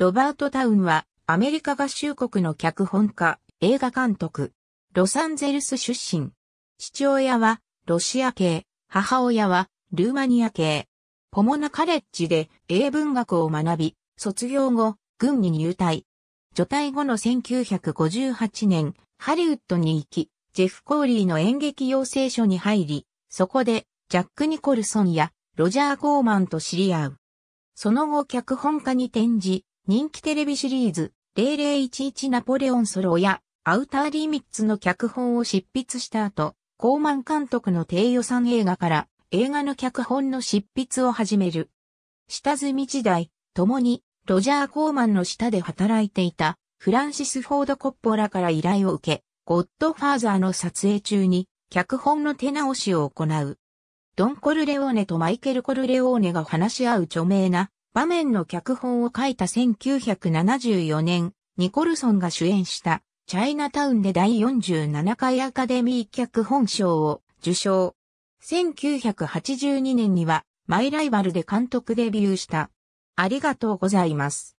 ロバート・タウンは、アメリカ合衆国の脚本家、映画監督、ロサンゼルス出身。父親は、ロシア系、母親は、ルーマニア系。ポモナカレッジで英文学を学び、卒業後、軍に入隊。除隊後の1958年、ハリウッドに行き、ジェフ・コーリーの演劇養成所に入り、そこで、ジャック・ニコルソンや、ロジャー・ゴーマンと知り合う。その後脚本家に転じ、人気テレビシリーズ、0011ナポレオンソロや、アウターリミッツの脚本を執筆した後、コーマン監督の低予算映画から、映画の脚本の執筆を始める。下積み時代、共に、ロジャー・コーマンの下で働いていた、フランシス・フォード・コッポラから依頼を受け、ゴッドファーザーの撮影中に、脚本の手直しを行う。ドン・コルレオーネとマイケル・コルレオーネが話し合う著名な場面の脚本を書いた1974年、ニコルソンが主演したチャイナタウンで第47回アカデミー脚本賞を受賞。1982年にはマイライバルで監督デビューした。ありがとうございます。